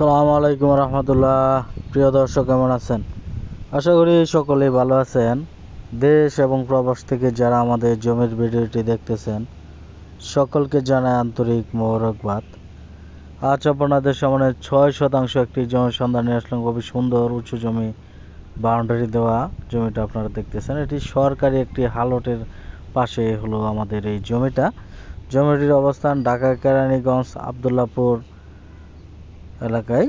আসসালামু আলাইকুম রহমতুল্লাহ প্রিয় দর্শক কেমন আছেন আশা করি সকলেই ভালো আছেন দেশ এবং প্রবাস থেকে যারা আমাদের জমির ভিডিওটি দেখতেছেন সকলকে জানায় আন্তরিক মোবারকবাদ আজ আপনাদের সামনে ছয় শতাংশ একটি জমি নিয়ে আসলাম খুবই সুন্দর উঁচু জমি বাউন্ডারি দেওয়া জমিটা আপনারা দেখতেছেন এটি সরকারি একটি হালটের পাশে হলো আমাদের এই জমিটা জমিটির অবস্থান ঢাকা কেরানীগঞ্জ আবদুল্লাপুর এলাকায়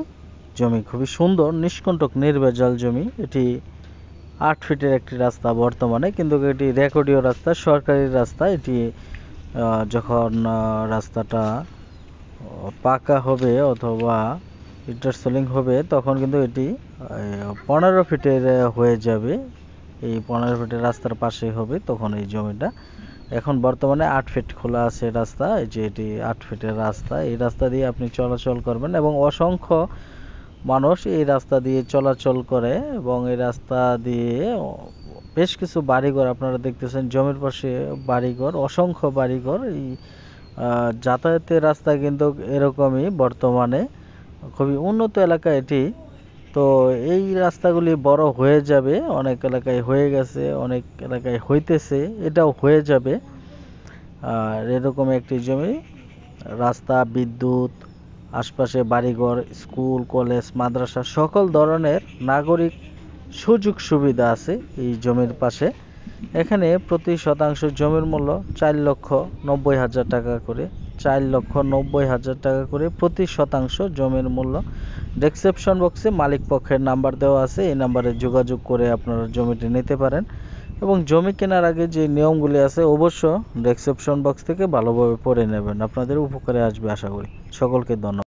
জমি খুবই সুন্দর নিষ্কণ্টক নির্ভেজাল জমি এটি আট ফিটের একটি রাস্তা বর্তমানে কিন্তু এটি রেকর্ডীয় রাস্তা সরকারি রাস্তা এটি যখন রাস্তাটা পাকা হবে অথবা ইন্টারসেলিং হবে তখন কিন্তু এটি পনেরো ফিটের হয়ে যাবে এই পনেরো ফিটের রাস্তার পাশে হবে তখন এই জমিটা এখন বর্তমানে আট ফিট খোলা আছে রাস্তা যে এটি আট ফিটের রাস্তা এই রাস্তা দিয়ে আপনি চলাচল করবেন এবং অসংখ্য মানুষ এই রাস্তা দিয়ে চলাচল করে এবং এই রাস্তা দিয়ে বেশ কিছু বাড়িঘর আপনারা দেখতেছেন জমির পাশে বাড়িঘর অসংখ্য বাড়িঘর এই যাতায়াতের রাস্তা কিন্তু এরকমই বর্তমানে খুবই উন্নত এলাকা এটি তো এই রাস্তাগুলি বড় হয়ে যাবে অনেক এলাকায় হয়ে গেছে অনেক এলাকায় হইতেছে এটাও হয়ে যাবে আর এরকম একটি জমি রাস্তা বিদ্যুৎ আশপাশে বাড়িঘর স্কুল কলেজ মাদ্রাসা সকল ধরনের নাগরিক সুযোগ সুবিধা আছে এই জমির পাশে এখানে প্রতি শতাংশ জমির মূল্য চার লক্ষ নব্বই হাজার টাকা করে চার লক্ষ নব্বই হাজার টাকা করে প্রতি শতাংশ জমির মূল্য ডেসক্রিপশন বক্সে মালিক পক্ষের নাম্বার দেওয়া আছে এই নাম্বারে যোগাযোগ করে আপনারা জমিটি নিতে পারেন এবং জমি কেনার আগে যে নিয়মগুলি আছে অবশ্য ডেসক্রিপশন বক্স থেকে ভালোভাবে পড়ে নেবেন আপনাদের উপকারে আসবে আশা করি সকলকে ধন্যবাদ